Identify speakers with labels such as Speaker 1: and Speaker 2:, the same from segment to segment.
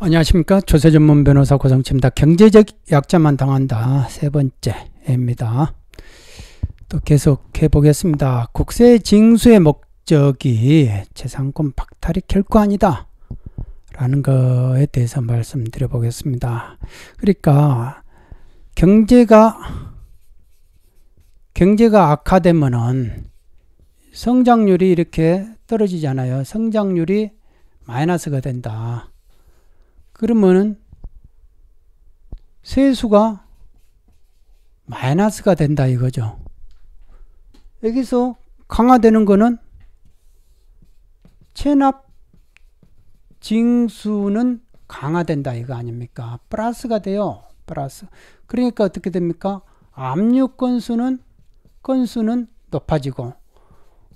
Speaker 1: 안녕하십니까 조세 전문 변호사 고성치입니다. 경제적 약자만 당한다 세 번째입니다. 또 계속 해보겠습니다. 국세 징수의 목적이 재산권 박탈이 결코 아니다 라는 것에 대해서 말씀드려 보겠습니다. 그러니까 경제가 경제가 악화되면은 성장률이 이렇게 떨어지잖아요. 성장률이 마이너스가 된다. 그러면은 세수가 마이너스가 된다 이거죠. 여기서 강화되는 거는 체납 징수는 강화된다 이거 아닙니까? 플러스가 돼요. 플러스. 그러니까 어떻게 됩니까? 압류 건수는 건수는 높아지고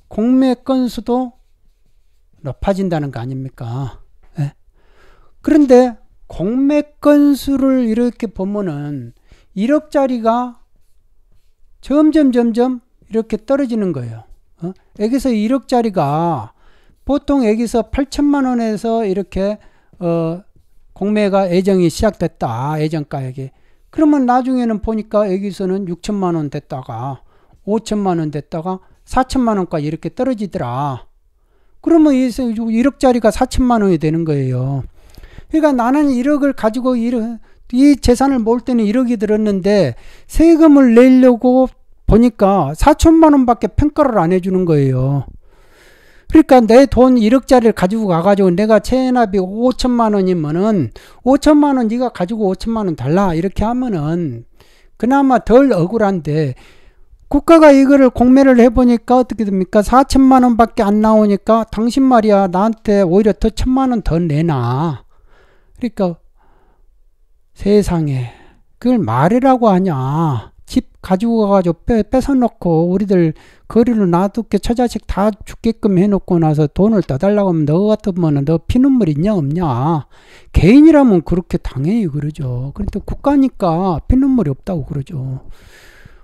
Speaker 1: 공매 건수도 높아진다는 거 아닙니까? 그런데 공매 건수를 이렇게 보면은 1억짜리가 점점 점점 이렇게 떨어지는 거예요. 어? 여기서 1억짜리가 보통 여기서 8천만 원에서 이렇게 어, 공매가 예정이 시작됐다. 예정가액이. 그러면 나중에는 보니까 여기서는 6천만 원 됐다가 5천만 원 됐다가 4천만 원까지 이렇게 떨어지더라. 그러면 1억짜리가 4천만 원이 되는 거예요. 그러니까 나는 1억을 가지고 1억, 이 재산을 모을 때는 1억이 들었는데 세금을 내려고 보니까 4천만 원밖에 평가를 안 해주는 거예요. 그러니까 내 돈 1억짜리를 가지고 가가지고 내가 체납이 5천만 원이면은 5천만 원 네가 가지고 5천만 원 달라 이렇게 하면은 그나마 덜 억울한데 국가가 이거를 공매를 해보니까 어떻게 됩니까? 4천만 원밖에 안 나오니까 당신 말이야 나한테 오히려 더 천만 원 더 내놔. 그러니까 세상에 그걸 말이라고 하냐. 집 가지고 가가지고 빼, 뺏어놓고 우리들 거리로 놔두게 처자식 다 죽게끔 해놓고 나서 돈을 떠달라고 하면 너 같으면 너 피눈물 있냐 없냐 개인이라면 그렇게 당연히 그러죠 그런데 그러니까 국가니까 피눈물이 없다고 그러죠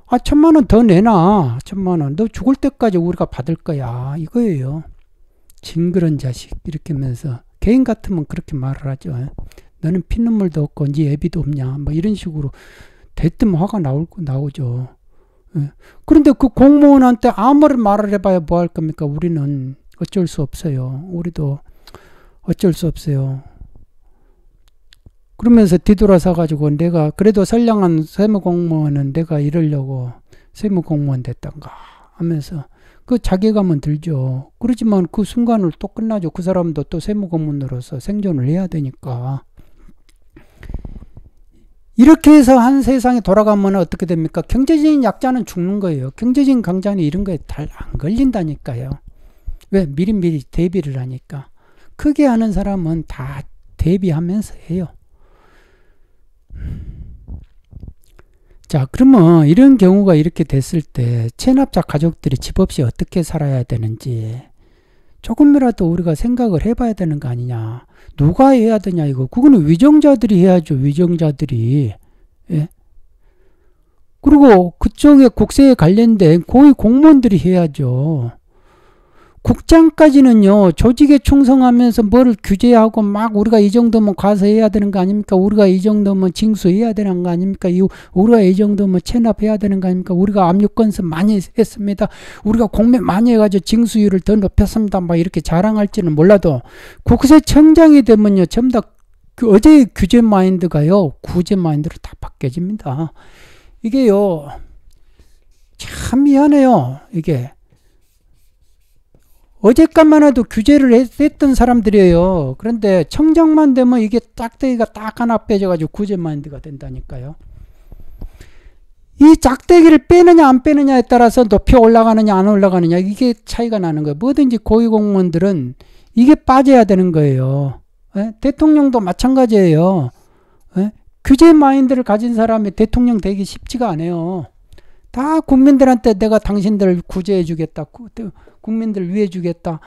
Speaker 1: 아 천만 원 더 내놔 천만 원 너 죽을 때까지 우리가 받을 거야 이거예요 징그런 자식 이렇게 하면서 개인 같으면 그렇게 말을 하죠 너는 피눈물도 없고 네 애비도 없냐 뭐 이런 식으로 대뜸 화가 나올 나오죠. 예. 그런데 그 공무원한테 아무리 말을 해봐야 뭐 할 겁니까? 우리는 어쩔 수 없어요. 우리도 어쩔 수 없어요. 그러면서 뒤돌아서 가지고 내가 그래도 선량한 세무공무원은 내가 이러려고 세무공무원 됐던가 하면서 그 자괴감은 들죠. 그러지만 그 순간을 또 끝나죠. 그 사람도 또 세무공무원으로서 생존을 해야 되니까 이렇게 해서 한 세상이 돌아가면 어떻게 됩니까? 경제적인 약자는 죽는 거예요. 경제적인 강자는 이런 거에 잘 안 걸린다니까요. 왜? 미리미리 대비를 하니까. 크게 하는 사람은 다 대비하면서 해요. 자, 그러면 이런 경우가 이렇게 됐을 때 체납자 가족들이 집 없이 어떻게 살아야 되는지 조금이라도 우리가 생각을 해봐야 되는 거 아니냐. 누가 해야 되냐 이거. 그거는 위정자들이 해야죠. 위정자들이. 예? 그리고 그쪽에 국세에 관련된 고위 공무원들이 해야죠. 국장까지는요, 조직에 충성하면서 뭐를 규제하고 막 우리가 이 정도면 과세해야 되는 거 아닙니까? 우리가 이 정도면 징수해야 되는 거 아닙니까? 우리가 이 정도면 체납해야 되는 거 아닙니까? 우리가 압류건수 많이 했습니다. 우리가 공매 많이 해가지고 징수율을 더 높였습니다. 막 뭐 이렇게 자랑할지는 몰라도 국세청장이 되면요, 전부 다 그 어제의 규제 마인드가요, 구제 마인드로 다 바뀌어집니다. 이게요, 참 미안해요, 이게. 어젯까만 해도 규제를 했, 던 사람들이에요. 그런데 청정만 되면 이게 짝대기가 딱 하나 빼져가지고 구제 마인드가 된다니까요. 이 짝대기를 빼느냐 안 빼느냐에 따라서 높이 올라가느냐 안 올라가느냐 이게 차이가 나는 거예요. 뭐든지 고위공무원들은 이게 빠져야 되는 거예요. 에? 예? 대통령도 마찬가지예요. 에? 예? 규제 마인드를 가진 사람이 대통령 되기 쉽지가 않아요. 다 국민들한테 내가 당신들을 구제해주겠다. 국민들 을 위해 주겠다.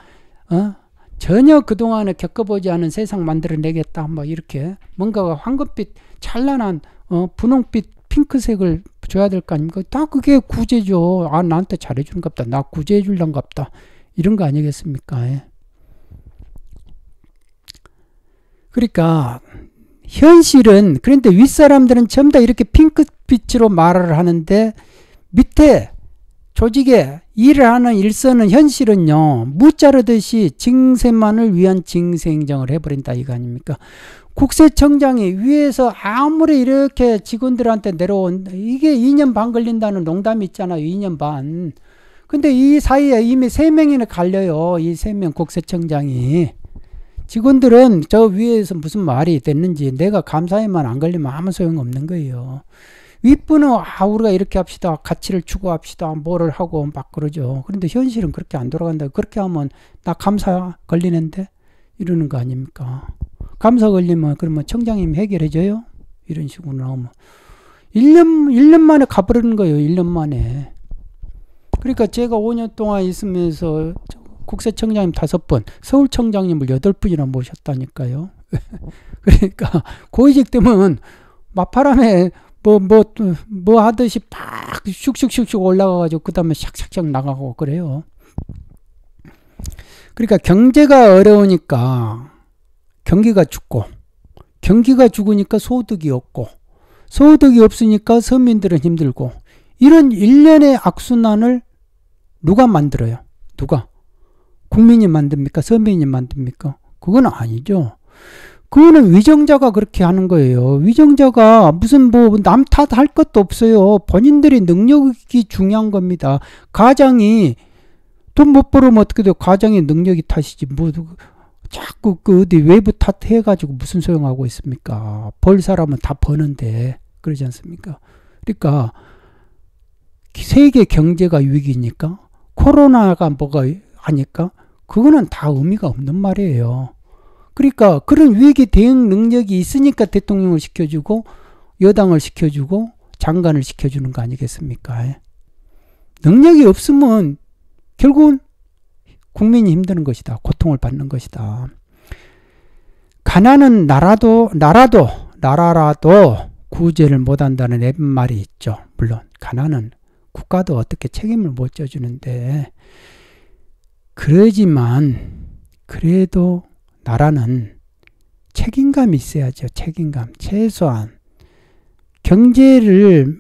Speaker 1: 어? 전혀 그동안에 겪어보지 않은 세상 만들어내겠다. 뭐 이렇게 뭔가가 황금빛 찬란한 어, 분홍빛 핑크색을 줘야 될 거 아닙니까? 다 그게 구제죠. 아 나한테 잘해주는 같다나 구제해주려는 갑다. 이런 거 아니겠습니까? 예. 그러니까 현실은 그런데 윗사람들은 전부 다 이렇게 핑크빛으로 말을 하는데 밑에 조직에 일을 하는 일선은 현실은요 무자르듯이 증세만을 위한 증세행정을 해버린다 이거 아닙니까 국세청장이 위에서 아무리 이렇게 직원들한테 내려온 이게 2년 반 걸린다는 농담이 있잖아요 2년 반 근데 이 사이에 이미 3명이나 갈려요 이 3명 국세청장이 직원들은 저 위에서 무슨 말이 됐는지 내가 감사에만 안 걸리면 아무 소용없는 거예요 윗분은 아 우리가 이렇게 합시다 가치를 추구합시다 뭐를 하고 막 그러죠 그런데 현실은 그렇게 안 돌아간다 그렇게 하면 나 감사 걸리는데 이러는 거 아닙니까 감사 걸리면 그러면 청장님 해결해 줘요 이런 식으로 나오면 1년 1년 만에 가버리는 거예요 1년 만에 그러니까 제가 5년 동안 있으면서 국세청장님 다섯 번, 서울청장님을 여덟 분이나 모셨다니까요. 그러니까 고위직 때문면 마파람에 뭐, 뭐, 뭐 하듯이 팍 슉슉슉슉 올라가가지고 그 다음에 샥샥샥 나가고 그래요. 그러니까 경제가 어려우니까 경기가 죽고 경기가 죽으니까 소득이 없고 소득이 없으니까 서민들은 힘들고 이런 일련의 악순환을 누가 만들어요? 누가? 국민이 만듭니까? 서민이 만듭니까? 그건 아니죠. 그거는 위정자가 그렇게 하는 거예요. 위정자가 무슨 뭐 남 탓할 것도 없어요. 본인들이 능력이 중요한 겁니다. 가장이 돈 못 벌으면 어떻게 돼요? 가장이 능력이 탓이지. 뭐 자꾸 그 어디 외부 탓해가지고 무슨 소용하고 있습니까? 벌 사람은 다 버는데 그러지 않습니까? 그러니까 세계 경제가 위기니까 코로나가 뭐가 아닐까? 그거는 다 의미가 없는 말이에요. 그러니까 그런 위기 대응 능력이 있으니까 대통령을 시켜주고 여당을 시켜주고 장관을 시켜주는 거 아니겠습니까? 예. 능력이 없으면 결국은 국민이 힘드는 것이다. 고통을 받는 것이다. 가난은 나라도 나라도 나라라도 구제를 못한다는 앱말이 있죠. 물론 가난은 국가도 어떻게 책임을 못 져주는데 그러지만 그래도 나라는 책임감이 있어야죠. 책임감. 최소한. 경제를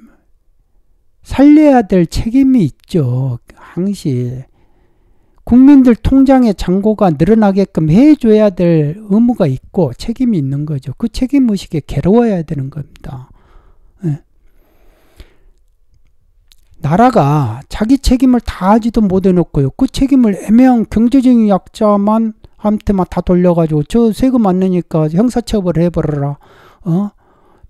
Speaker 1: 살려야 될 책임이 있죠. 항시. 국민들 통장의 잔고가 늘어나게끔 해줘야 될 의무가 있고 책임이 있는 거죠. 그 책임의식에 괴로워야 되는 겁니다. 예. 나라가 자기 책임을 다하지도 못해놓고요. 그 책임을 애매한 경제적인 약자만 한테만 다 돌려가지고 저 세금 안 내니까 형사처벌 해버려라. 어?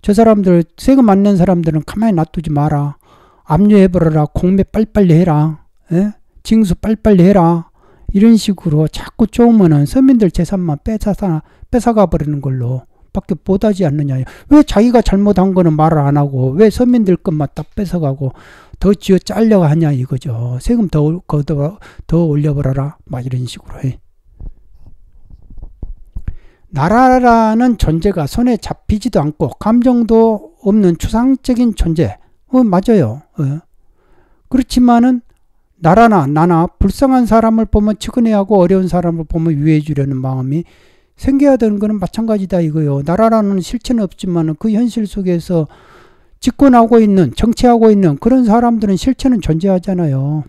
Speaker 1: 저 사람들 세금 안 낸 사람들은 가만히 놔두지 마라. 압류해버려라. 공매 빨리빨리 해라. 에? 예? 징수 빨리빨리 해라. 이런 식으로 자꾸 쪼으면은 서민들 재산만 뺏어서 뺏어가 버리는 걸로 밖에 못하지 않느냐. 왜 자기가 잘못한 거는 말을 안 하고 왜 서민들 것만 딱 뺏어가고 더지어짤려가 하냐 이거죠. 세금 더, 더, 더 올려버려라. 막 이런 식으로 해. 나라라는 존재가 손에 잡히지도 않고 감정도 없는 추상적인 존재. 어, 맞아요. 어. 그렇지만은 나라나 나나 불쌍한 사람을 보면 측은해하고 어려운 사람을 보면 위해 주려는 마음이 생겨야 되는 거는 마찬가지다 이거요. 나라라는 실체는 없지만 그 현실 속에서 집권하고 있는 정치하고 있는 그런 사람들은 실체는 존재하잖아요.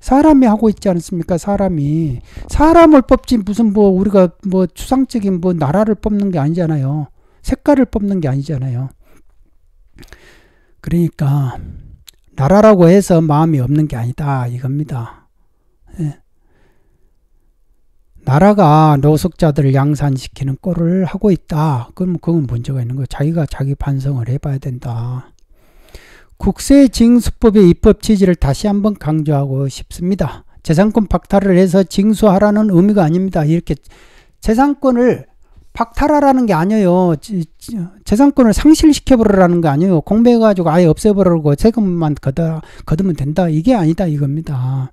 Speaker 1: 사람이 하고 있지 않습니까? 사람이 사람을 뽑지 무슨 뭐 우리가 뭐 추상적인 뭐 나라를 뽑는 게 아니잖아요. 색깔을 뽑는 게 아니잖아요. 그러니까 나라라고 해서 마음이 없는 게 아니다 이겁니다. 예. 나라가 노숙자들을 양산시키는 꼴을 하고 있다. 그럼 그건 문제가 있는 거예요. 자기가 자기 반성을 해봐야 된다. 국세징수법의 입법 취지를 다시 한번 강조하고 싶습니다. 재산권 박탈을 해서 징수하라는 의미가 아닙니다. 이렇게 재산권을 박탈하라는 게 아니에요. 재산권을 상실시켜버리라는 게 아니에요. 공매해가지고 아예 없애버리고 세금만 걷다 거두면 된다. 이게 아니다 이겁니다.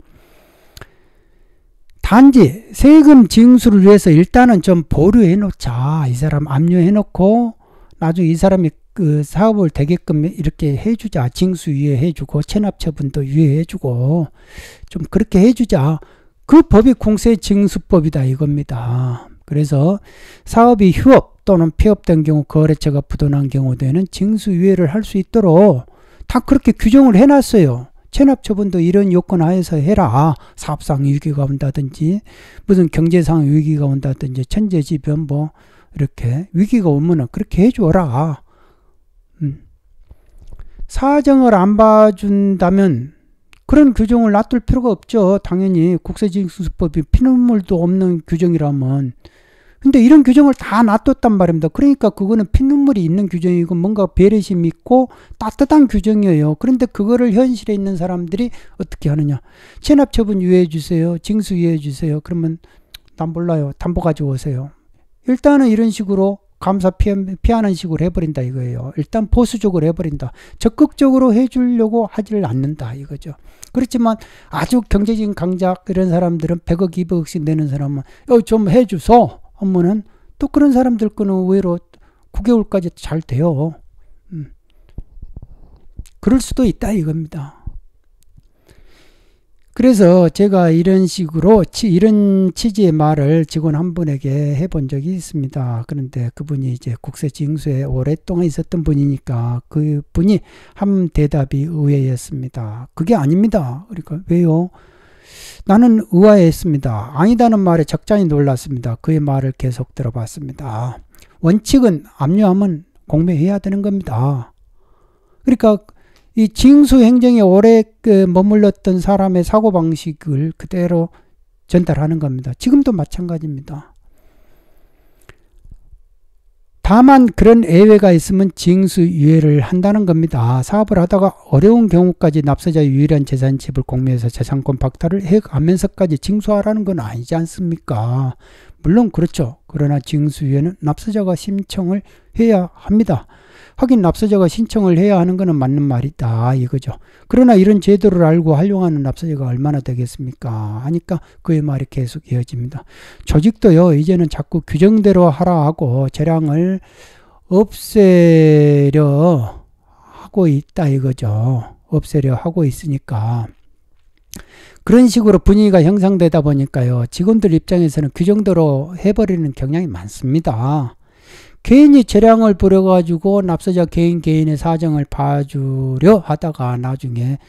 Speaker 1: 단지 세금 징수를 위해서 일단은 좀 보류해놓자. 이 사람 압류해놓고 나중에 이 사람이 그 사업을 되게끔 이렇게 해주자. 징수 유예해주고 체납 처분도 유예해주고 좀 그렇게 해주자. 그 법이 공세 징수법이다 이겁니다. 그래서 사업이 휴업 또는 폐업된 경우 거래처가 부도난 경우에는 징수 유예를 할 수 있도록 다 그렇게 규정을 해놨어요. 체납 처분도 이런 요건 하에서 해라. 사업상 위기가 온다든지 무슨 경제상 위기가 온다든지 천재지변 뭐 이렇게 위기가 오면은 그렇게 해줘라. 음. 사정을 안 봐준다면 그런 규정을 놔둘 필요가 없죠. 당연히 국세징수법이 피눈물도 없는 규정이라면. 근데 이런 규정을 다 놔뒀단 말입니다. 그러니까 그거는 피눈물이 있는 규정이고 뭔가 배려심 있고 따뜻한 규정이에요. 그런데 그거를 현실에 있는 사람들이 어떻게 하느냐. 체납처분 유예해 주세요. 징수 유예해 주세요. 그러면 난 몰라요. 담보 가져 오세요. 일단은 이런 식으로 감사 피하, 는 식으로 해버린다 이거예요. 일단 보수적으로 해버린다. 적극적으로 해주려고 하지를 않는다 이거죠. 그렇지만 아주 경제적인 강작 이런 사람들은 100억, 200억씩 내는 사람은 어, 좀해줘서 하면은 또 그런 사람들 거는 의외로 9개월까지 잘 돼요. 음. 그럴 수도 있다 이겁니다. 그래서 제가 이런 식으로 치, 이런 취지의 말을 직원 한 분에게 해 본 적이 있습니다. 그런데 그분이 이제 국세징수에 오랫동안 있었던 분이니까 그분이 한 대답이 의외였습니다. 그게 아닙니다. 그러니까 왜요? 나는 의아했습니다. 아니다는 말에 적잖이 놀랐습니다. 그의 말을 계속 들어봤습니다. 원칙은 압류하면 공매해야 되는 겁니다. 그러니까 이 징수 행정에 오래 그 머물렀던 사람의 사고 방식을 그대로 전달하는 겁니다. 지금도 마찬가지입니다. 다만 그런 예외가 있으면 징수 유예를 한다는 겁니다. 아, 사업을 하다가 어려운 경우까지 납세자 유일한 재산 집을 공매해서 재산권 박탈을 해가면서까지 징수하라는 건 아니지 않습니까? 물론 그렇죠. 그러나 징수 유예는 납세자가 신청을 해야 합니다. 하긴 납세자가 신청을 해야 하는 것은 맞는 말이다 이거죠. 그러나 이런 제도를 알고 활용하는 납세자가 얼마나 되겠습니까? 하니까 그의 말이 계속 이어집니다. 조직도요 이제는 자꾸 규정대로 하라 하고 재량을 없애려 하고 있다 이거죠. 없애려 하고 있으니까. 그런 식으로 분위기가 형성되다 보니까요, 직원들 입장에서는 규정대로 해버리는 경향이 많습니다. 개인이 재량을 부려가지고 납세자 개인 개인의 사정을 봐주려 하다가 나중에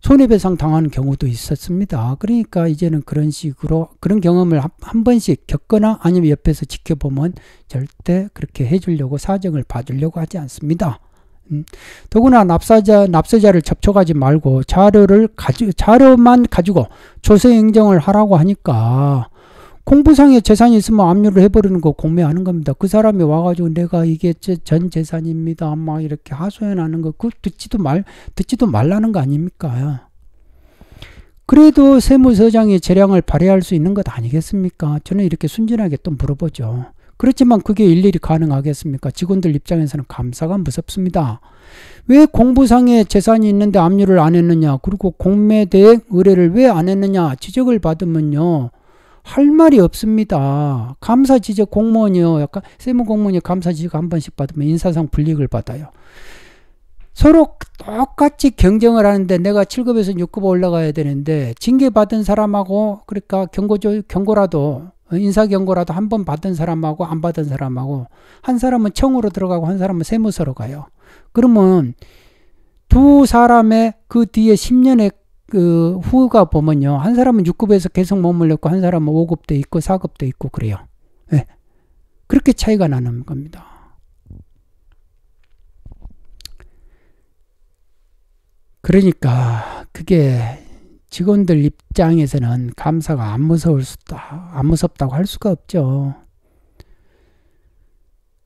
Speaker 1: 손해배상 당하는 경우도 있었습니다. 그러니까 이제는 그런 식으로 그런 경험을 한 번씩 겪거나 아니면 옆에서 지켜보면 절대 그렇게 해주려고 사정을 봐주려고 하지 않습니다. 음, 더구나 납사자, 납세자를 접촉하지 말고 자료를 가지, 자료만 가지고 조세 행정을 하라고 하니까 공부상에 재산이 있으면 압류를 해버리는 거 공매하는 겁니다. 그 사람이 와가지고 내가 이게 전 재산입니다. 막 이렇게 하소연하는 거, 그 듣지도 말, 듣지도 말라는 거 아닙니까? 그래도 세무서장이 재량을 발휘할 수 있는 것 아니겠습니까? 저는 이렇게 순진하게 또 물어보죠. 그렇지만 그게 일일이 가능하겠습니까? 직원들 입장에서는 감사가 무섭습니다. 왜공부상에 재산이 있는데 압류를 안 했느냐, 그리고 공매대행 의뢰를 왜 안 했느냐 지적을 받으면요. 할 말이 없습니다. 감사 지적 공무원이요. 약간 세무 공무원이 감사 지적 한 번씩 받으면 인사상 불이익을 받아요. 서로 똑같이 경쟁을 하는데 내가 7급에서 6급 올라가야 되는데 징계 받은 사람하고 그러니까 경고조 경고라도 어, 인사 경고라도 한 번 받은 사람하고 안 받은 사람하고 한 사람은 청으로 들어가고 한 사람은 세무서로 가요. 그러면 두 사람의 그 뒤에 10년의 그 후가 보면요. 한 사람은 6급에서 계속 머물렀고 한 사람은 5급도 있고 4급도 있고 그래요. 네. 그렇게 차이가 나는 겁니다. 그러니까 그게 직원들 입장에서는 감사가 안 무서울 수다 안 무섭다고 할 수가 없죠.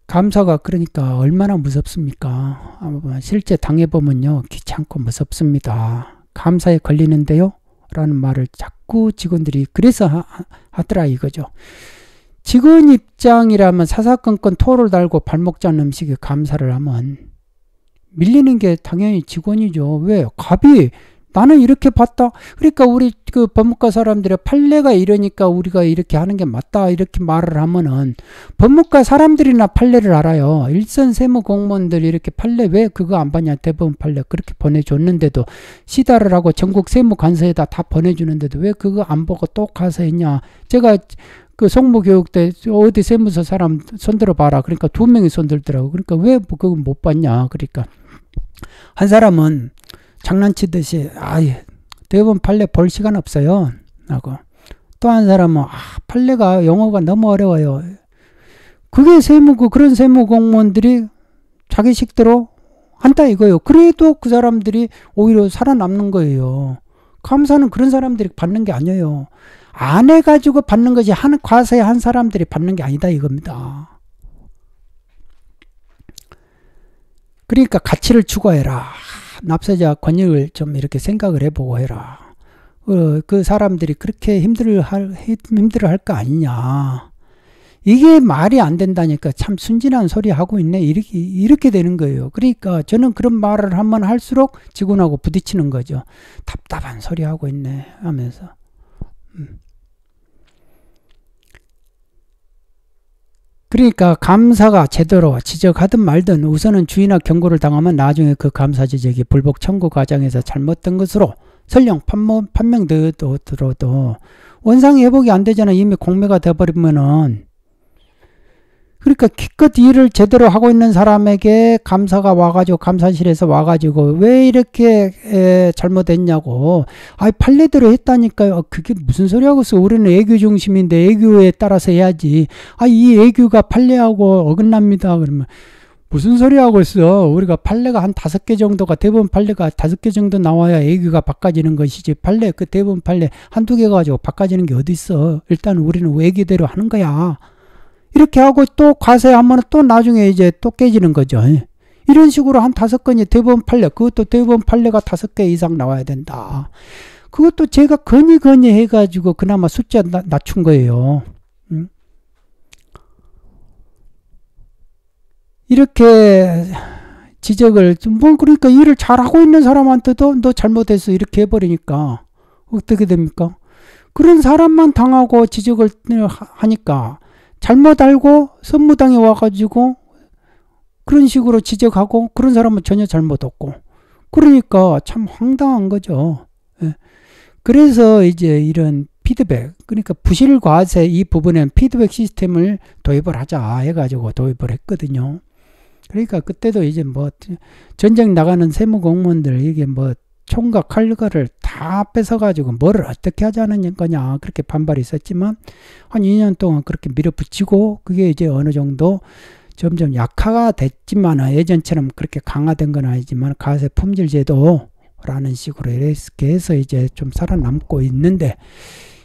Speaker 1: 감사가 그러니까 얼마나 무섭습니까? 실제 당해보면요 귀찮고 무섭습니다. 감사에 걸리는데요. 라는 말을 자꾸 직원들이 그래서 하, 더라 이거죠. 직원 입장이라면 사사건건 토를 달고 발목 잡는 음식에 감사를 하면 밀리는 게 당연히 직원이죠. 왜? 갑이 나는 이렇게 봤다. 그러니까 우리 그 법무과 사람들의 판례가 이러니까 우리가 이렇게 하는 게 맞다. 이렇게 말을 하면은 법무과 사람들이나 판례를 알아요. 일선 세무 공무원들 이렇게 판례 왜 그거 안 봤냐. 대법원 판례 그렇게 보내줬는데도 시달을 하고 전국 세무 관서에다 다 보내주는데도 왜 그거 안 보고 또 가서 했냐. 제가 그 송무 교육 때 어디 세무서 사람 손들어 봐라. 그러니까 두 명이 손들더라고. 그러니까 왜 그걸 못 봤냐. 그러니까 한 사람은 장난치듯이 아예 대부분 판례 볼 시간 없어요. 하고 또 한 사람은 아 판례가 영어가 너무 어려워요. 그게 세무고 그런 세무 공무원들이 자기 식대로 한다 이거요 그래도 그 사람들이 오히려 살아남는 거예요. 감사는 그런 사람들이 받는 게 아니에요. 안 해가지고 받는 것이 한과세한 사람들이 받는 게 아니다 이겁니다. 그러니까 가치를 추구해라. 납세자 권익을 좀 이렇게 생각을 해보고 해라. 어, 그 사람들이 그렇게 힘들어할 힘들어할 거 아니냐. 이게 말이 안 된다니까 참 순진한 소리 하고 있네 이렇게 이렇게 되는 거예요. 그러니까 저는 그런 말을 한번 할수록 직원하고 부딪히는 거죠. 답답한 소리 하고 있네 하면서. 음. 그러니까 감사가 제대로 지적하든 말든 우선은 주의나 경고를 당하면 나중에 그 감사 지적이 불복 청구 과정에서 잘못된 것으로 설령 판명, 판명되더라도 원상 회복이 안 되잖아. 이미 공매가 돼버리면은 그러니까 기껏 일을 제대로 하고 있는 사람에게 감사가 와가지고 감사실에서 와가지고 왜 이렇게 에, 잘못했냐고 아이 판례대로 했다니까요 아, 그게 무슨 소리 하고 있어 우리는 애교 중심인데 애교에 따라서 해야지 아 이 애교가 판례하고 어긋납니다 그러면 무슨 소리 하고 있어? 우리가 판례가 한 다섯 개 정도가 대부분 판례가 다섯 개 정도 나와야 애교가 바꿔지는 것이지 판례 그 대부분 판례 한두 개 가지고 바꿔지는 게 어디 있어? 일단 우리는 외교대로 하는 거야. 이렇게 하고 또 과세하면 또 나중에 이제 또 깨지는 거죠. 이런 식으로 한 다섯 건이 대법원 판례, 그것도 대법원 판례가 다섯 개 이상 나와야 된다. 그것도 제가 건의건의 해가지고 그나마 숫자 나, 낮춘 거예요. 음? 이렇게 지적을, 뭐, 그러니까 일을 잘하고 있는 사람한테도 너 잘못했어. 이렇게 해버리니까. 어떻게 됩니까? 그런 사람만 당하고 지적을 하니까 잘못 알고 선무당에 와가지고 그런 식으로 지적하고 그런 사람은 전혀 잘못 없고 그러니까 참 황당한 거죠. 예. 그래서 이제 이런 피드백 그러니까 부실 과세 이 부분엔 피드백 시스템을 도입을 하자 해가지고 도입을 했거든요. 그러니까 그때도 이제 뭐 전쟁 나가는 세무 공무원들 이게 뭐 총과 칼과를 다 뺏어가지고 뭐를 어떻게 하자는 거냐 그렇게 반발이 있었지만 한 2년 동안 그렇게 밀어붙이고 그게 이제 어느 정도 점점 약화가 됐지만 예전처럼 그렇게 강화된 건 아니지만 가세 품질 제도라는 식으로 이렇게 해서 이제 좀 살아남고 있는데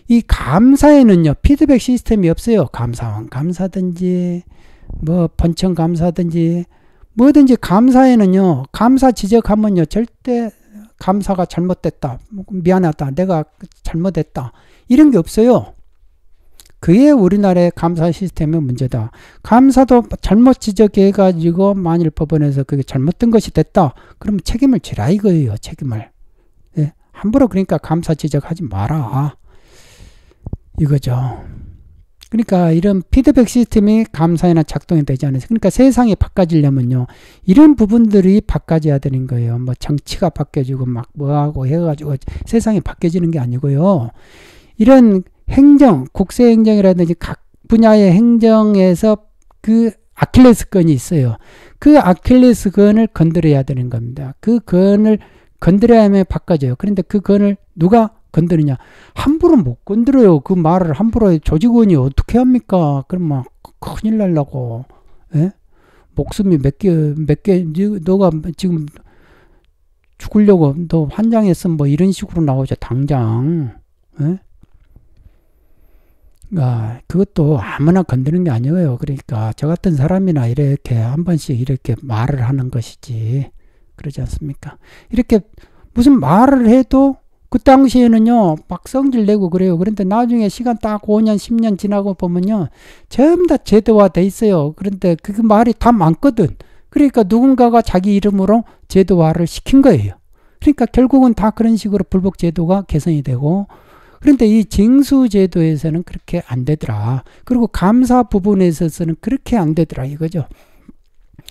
Speaker 1: 이 감사에는요 피드백 시스템이 없어요 감사원 감사든지 뭐 번청 감사든지 뭐든지 감사에는요 감사 지적하면요 절대 감사가 잘못됐다. 미안하다. 내가 잘못했다. 이런 게 없어요. 그게 우리나라의 감사 시스템의 문제다. 감사도 잘못 지적해가지고 만일 법원에서 그게 잘못된 것이 됐다. 그러면 책임을 지라 이거예요. 책임을. 예. 함부로 그러니까 감사 지적하지 마라. 이거죠. 그러니까 이런 피드백 시스템이 감사에나 작동이 되지 않아서 그러니까 세상이 바꿔지려면요 이런 부분들이 바꿔져야 되는 거예요 뭐 정치가 바뀌어지고 막 뭐하고 해가지고 세상이 바뀌어지는 게 아니고요 이런 행정 국세행정이라든지 각 분야의 행정에서 그 아킬레스건이 있어요 그 아킬레스건을 건드려야 되는 겁니다 그 건을 건드려야만 바꿔져요 그런데 그 건을 누가 건드느냐 함부로 못 건드려요. 그 말을 함부로 조직원이 어떻게 합니까? 그럼 막 큰일 날라고. 예? 목숨이 몇 개, 몇 개, 너가 지금 죽으려고 너 환장했어. 뭐 이런 식으로 나오죠. 당장. 예? 아, 그것도 아무나 건드는 게 아니에요. 그러니까 저 같은 사람이나 이렇게 한 번씩 이렇게 말을 하는 것이지. 그러지 않습니까? 이렇게 무슨 말을 해도 그 당시에는요, 박 성질 내고 그래요. 그런데 나중에 시간 딱 5년, 10년 지나고 보면요, 전부 다 제도화 돼 있어요. 그런데 그 말이 다 많거든. 그러니까 누군가가 자기 이름으로 제도화를 시킨 거예요. 그러니까 결국은 다 그런 식으로 불복 제도가 개선이 되고, 그런데 이 징수 제도에서는 그렇게 안 되더라. 그리고 감사 부분에 있어서는 그렇게 안 되더라 이거죠.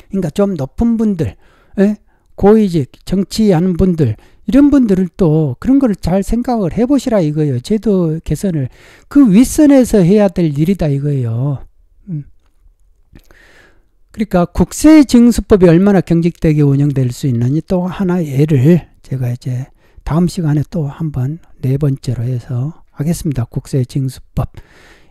Speaker 1: 그러니까 좀 높은 분들, 예? 고위직, 정치하는 분들, 이런 분들을 또 그런 걸 잘 생각을 해보시라 이거예요. 제도 개선을 그 윗선에서 해야 될 일이다 이거예요. 음. 그러니까 국세 징수법이 얼마나 경직되게 운영될 수 있는지 또 하나 예를 제가 이제 다음 시간에 또 한번 네 번째로 해서 하겠습니다. 국세 징수법.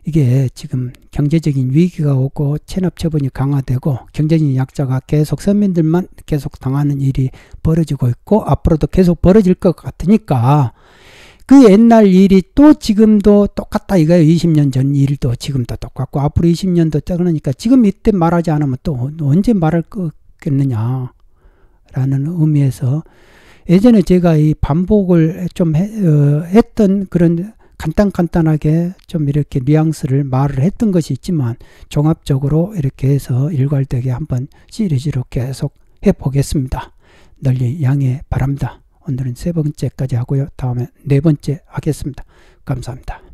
Speaker 1: 이게 지금 경제적인 위기가 오고 체납 처분이 강화되고 경제적인 약자가 계속 서민들만 계속 당하는 일이 벌어지고 있고 앞으로도 계속 벌어질 것 같으니까 그 옛날 일이 또 지금도 똑같다 이거예요. 20년 전 일도 지금도 똑같고 앞으로 20년도 그러니까 지금 이때 말하지 않으면 또 언제 말할 거겠느냐라는 의미에서 예전에 제가 이 반복을 좀 해, 어, 했던 그런 간단간단하게 좀 이렇게 뉘앙스를 말을 했던 것이 있지만 종합적으로 이렇게 해서 일괄되게 한번 시리즈로 계속 해 보겠습니다. 널리 양해 바랍니다. 오늘은 세 번째까지 하고요. 다음에 네 번째 하겠습니다. 감사합니다.